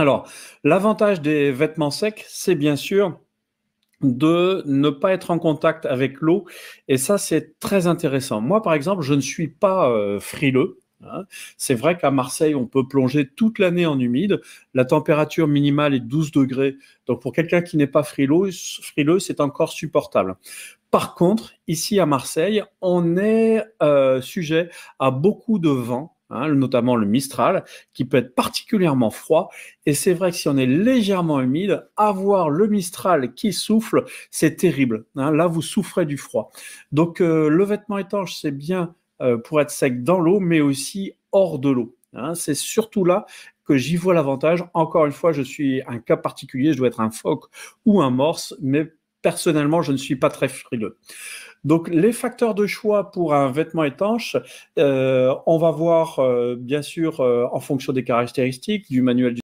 Alors, l'avantage des vêtements secs, c'est bien sûr de ne pas être en contact avec l'eau. Et ça, c'est très intéressant. Moi, par exemple, je ne suis pas euh, frileux. Hein. C'est vrai qu'à Marseille, on peut plonger toute l'année en humide. La température minimale est 12 degrés. Donc, pour quelqu'un qui n'est pas frileux, frileux c'est encore supportable. Par contre, ici à Marseille, on est euh, sujet à beaucoup de vent Hein, notamment le Mistral, qui peut être particulièrement froid. Et c'est vrai que si on est légèrement humide, avoir le Mistral qui souffle, c'est terrible. Hein. là, vous souffrez du froid. Donc, euh, le vêtement étanche, c'est bien euh, pour être sec dans l'eau, mais aussi hors de l'eau. Hein. c'est surtout là que j'y vois l'avantage. Encore une fois, je suis un cas particulier, je dois être un phoque ou un morse, mais personnellement, je ne suis pas très frileux. Donc, les facteurs de choix pour un vêtement étanche, euh, on va voir euh, bien sûr euh, en fonction des caractéristiques du manuel